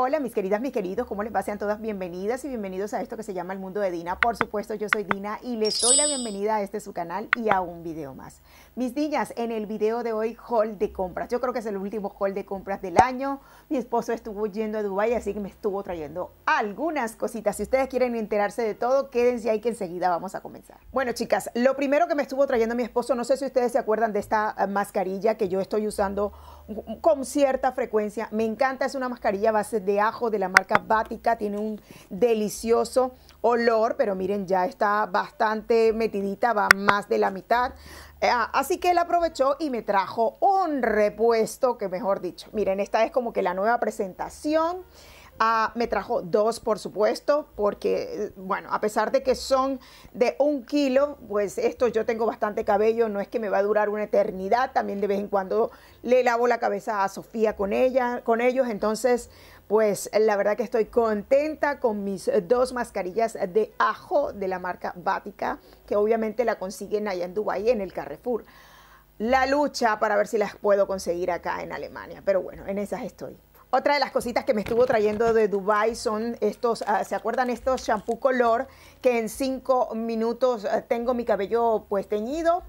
Hola mis queridas, mis queridos, ¿cómo les va? Sean todas bienvenidas y bienvenidos a esto que se llama El Mundo de Dina. Por supuesto, yo soy Dina y les doy la bienvenida a este su canal y a un video más. Mis niñas, en el video de hoy, haul de compras. Yo creo que es el último haul de compras del año. Mi esposo estuvo yendo a Dubai, así que me estuvo trayendo algunas cositas. Si ustedes quieren enterarse de todo, quédense ahí que enseguida vamos a comenzar. Bueno, chicas, lo primero que me estuvo trayendo mi esposo, no sé si ustedes se acuerdan de esta eh, mascarilla que yo estoy usando con cierta frecuencia. Me encanta, es una mascarilla base de ajo de la marca Vática, tiene un delicioso olor, pero miren, ya está bastante metidita, va más de la mitad. Eh, ah, así que él aprovechó y me trajo un repuesto, que mejor dicho, miren, esta es como que la nueva presentación. Ah, me trajo dos, por supuesto, porque, eh, bueno, a pesar de que son de un kilo, pues esto yo tengo bastante cabello, no es que me va a durar una eternidad. También de vez en cuando le lavo la cabeza a Sofía con ella, con ellos. Entonces, pues la verdad que estoy contenta con mis dos mascarillas de ajo de la marca Vatica, que obviamente la consiguen allá en Dubái en el Carrefour. La lucha para ver si las puedo conseguir acá en Alemania, pero bueno, en esas estoy. Otra de las cositas que me estuvo trayendo de Dubai son estos, ah, ¿se acuerdan estos champú color? Que en cinco minutos ah, tengo mi cabello pues teñido.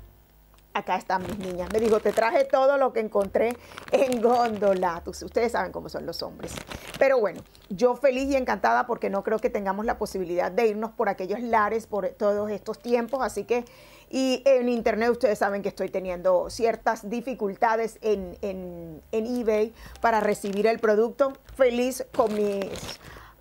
Acá están mis niñas. Me dijo, te traje todo lo que encontré en góndola. Ustedes saben cómo son los hombres. Pero bueno, yo feliz y encantada porque no creo que tengamos la posibilidad de irnos por aquellos lares por todos estos tiempos. Así que y en Internet ustedes saben que estoy teniendo ciertas dificultades en, eBay para recibir el producto. Feliz con mi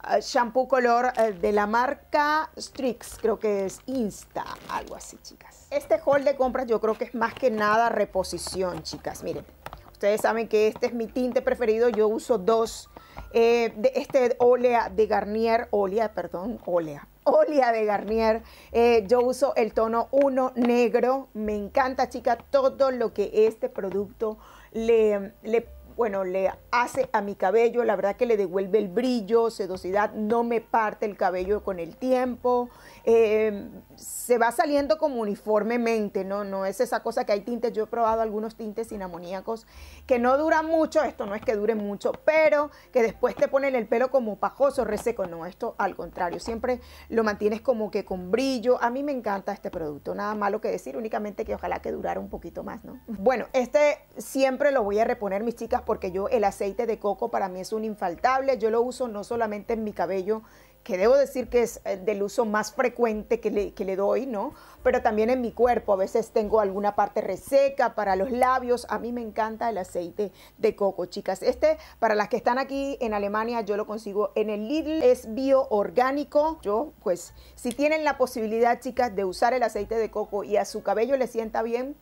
ah, shampoo color eh, de la marca Strix, creo que es Insta, algo así, chicas. Este haul de compras yo creo que es más que nada reposición, chicas. Miren, ustedes saben que este es mi tinte preferido, yo uso dos. Eh, de este Olea de Garnier, Olea, perdón, Olea, Olia de Garnier. Eh, yo uso el tono 1 negro. Me encanta, chica, todo lo que este producto le, le bueno, le hace a mi cabello, la verdad que le devuelve el brillo, sedosidad, no me parte el cabello con el tiempo, em, se va saliendo como uniformemente, ¿no? No es esa cosa que hay tintes, yo he probado algunos tintes sin amoníacos que no duran mucho, esto no es que dure mucho, pero que después te ponen el pelo como pajoso, reseco, no, esto al contrario, siempre lo mantienes como que con brillo, a mí me encanta este producto, nada malo que decir, únicamente que ojalá que durara un poquito más, ¿no? Bueno, este siempre lo voy a reponer, mis chicas, porque yo el aceite de coco para mí es un infaltable. Yo lo uso no solamente en mi cabello, que debo decir que es eh, del uso más frecuente que le, doy, ¿no? Pero también en mi cuerpo, a veces tengo alguna parte reseca para los labios, a mí me encanta el aceite de coco, chicas. Este, para las que están aquí en Alemania, yo lo consigo en el Lidl, es bioorgánico. Yo, pues, si tienen la posibilidad, chicas, de usar el aceite de coco y a su cabello le sienta bien,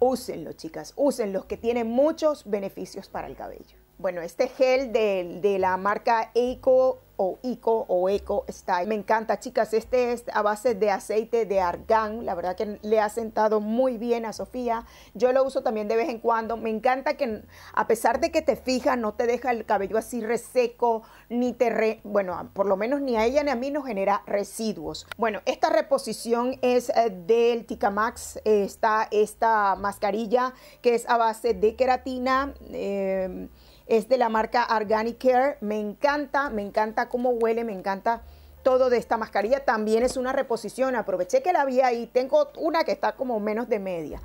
Úsenlo, chicas, Úsenlo, que tiene muchos beneficios para el cabello. Bueno, este gel de, de la marca Eco o eco o Eco Style. Me encanta, chicas. Este es a base de aceite de argán. La verdad que le ha sentado muy bien a Sofía. Yo lo uso también de vez en cuando. Me encanta que a pesar de que te fija no te deja el cabello así reseco, ni te... Re, bueno, por lo menos ni a ella ni a mí nos genera residuos. Bueno, esta reposición es eh, del Ticamax. está esta mascarilla que es a base de queratina. Eh, es de la marca Organic Care. Me encanta, me encanta cómo huele, me encanta todo de esta mascarilla. También es una reposición. Aproveché que la vi ahí. Tengo una que está como menos de media.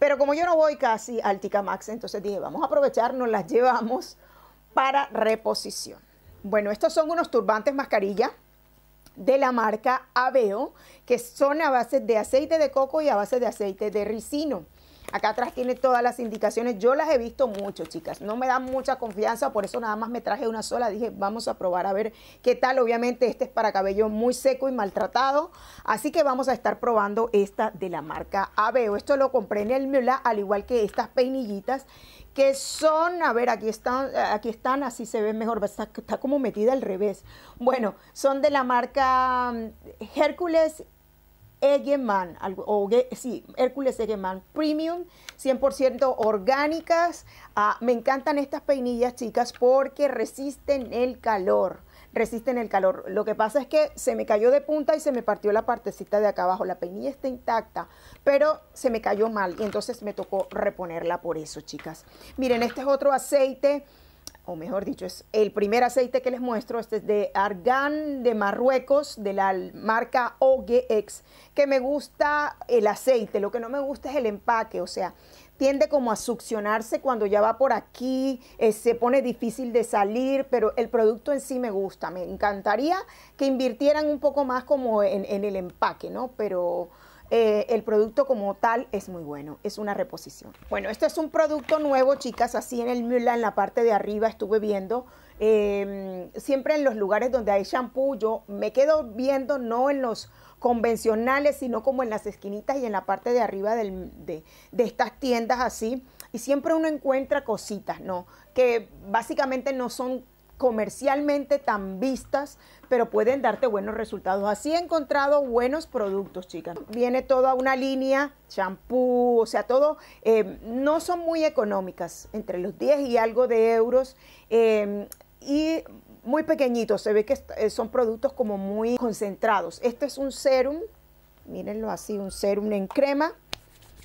Pero como yo no voy casi al Ticamax, entonces dije, vamos a aprovechar, nos las llevamos para reposición. Bueno, estos son unos turbantes mascarilla de la marca Aveo, que son a base de aceite de coco y a base de aceite de ricino. Acá atrás tiene todas las indicaciones. Yo las he visto mucho, chicas. No me da mucha confianza, por eso nada más me traje una sola. Dije, vamos a probar a ver qué tal. Obviamente este es para cabello muy seco y maltratado. Así que vamos a estar probando esta de la marca Aveo. Esto lo compré en el Mula, al igual que estas peinillitas que son, a ver, aquí están, aquí están, así se ve mejor, está, está como metida al revés. Bueno, son de la marca mm, Hércules Egeman, sí, Hércules Egeman Premium, 100% orgánicas. Ah, me encantan estas peinillas, chicas, porque resisten el calor resisten el calor. Lo que pasa es que se me cayó de punta y se me partió la partecita de acá abajo. La peinilla está intacta, pero se me cayó mal y entonces me tocó reponerla por eso, chicas. Miren, este es otro aceite o mejor dicho, es el primer aceite que les muestro, este es de Argan de Marruecos, de la marca OGX, que me gusta el aceite, lo que no me gusta es el empaque, o sea, tiende como a succionarse cuando ya va por aquí, eh, se pone difícil de salir, pero el producto en sí me gusta, me encantaría que invirtieran un poco más como en, en el empaque, ¿no? Pero... Eh, el producto como tal es muy bueno, es una reposición. Bueno, esto es un producto nuevo, chicas, así en el Mula, en la parte de arriba estuve viendo. Em, siempre en los lugares donde hay shampoo, yo me quedo viendo no en los convencionales, sino como en las esquinitas y en la parte de arriba de, de estas tiendas así. Y siempre uno encuentra cositas, ¿no? Que básicamente no son comercialmente tan vistas, pero pueden darte buenos resultados. Así he encontrado buenos productos, chicas. Viene toda una línea, champú, o sea, todo, eh, no son muy económicas, entre los 10 y algo de euros. Em, y muy pequeñitos, se ve que eh, son productos como muy concentrados. Este es un serum, mírenlo así, un serum en crema,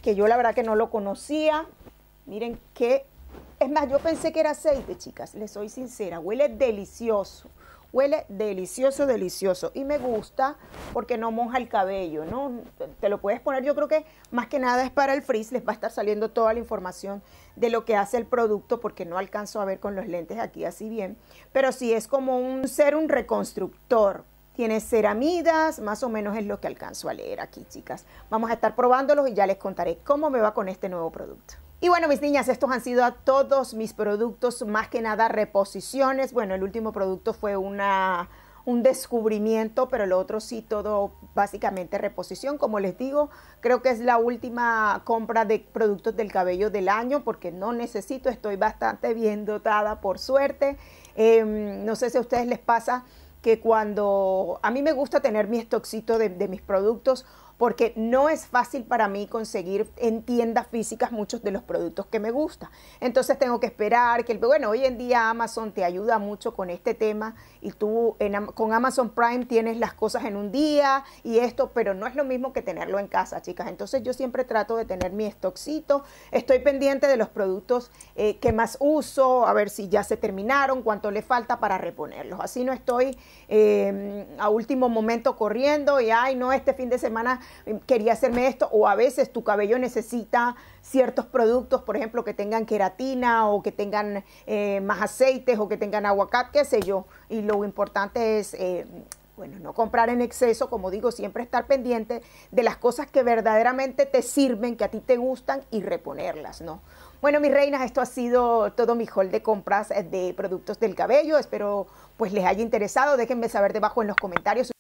que yo la verdad que no lo conocía. Miren qué es más, yo pensé que era aceite, chicas, les soy sincera, huele delicioso. Huele delicioso, delicioso. Y me gusta porque no moja el cabello, ¿no? Te lo puedes poner, yo creo que más que nada es para el frizz, les va a estar saliendo toda la información de lo que hace el producto porque no alcanzo a ver con los lentes aquí así bien. Pero sí es como un ser un reconstructor. Tiene ceramidas, más o menos es lo que alcanzo a leer aquí, chicas. Vamos a estar probándolos y ya les contaré cómo me va con este nuevo producto. Y bueno, mis niñas, estos han sido todos mis productos, más que nada reposiciones. Bueno, el último producto fue una, un descubrimiento, pero lo otro sí todo básicamente reposición. Como les digo, creo que es la última compra de productos del cabello del año porque no necesito, estoy bastante bien dotada por suerte. Em, no sé si a ustedes les pasa que cuando a mí me gusta tener mi estoxito de mis productos, porque no es fácil para mí conseguir en tiendas físicas muchos de los productos que me gustan. Entonces tengo que esperar que, el, bueno, hoy en día Amazon te ayuda mucho con este tema y tú con Amazon Prime tienes las cosas en un día y esto, pero no es lo mismo que tenerlo en casa, chicas. Entonces yo siempre trato de tener mi stockcito, estoy pendiente de los productos eh, que más uso, a ver si ya se terminaron, cuánto le falta para reponerlos. Así no estoy em, a último momento corriendo y, ay, no, este fin de semana quería hacerme esto, o a veces tu cabello necesita ciertos productos, por ejemplo, que tengan queratina o que tengan eh, más aceites o que tengan aguacate, qué sé yo. Y lo importante es... Eh, bueno, no comprar en exceso, como digo, siempre estar pendiente de las cosas que verdaderamente te sirven, que a ti te gustan y reponerlas, ¿no? Bueno, mis reinas, esto ha sido todo mi haul de compras eh, de productos del cabello. Espero pues les haya interesado. Déjenme saber debajo en los comentarios.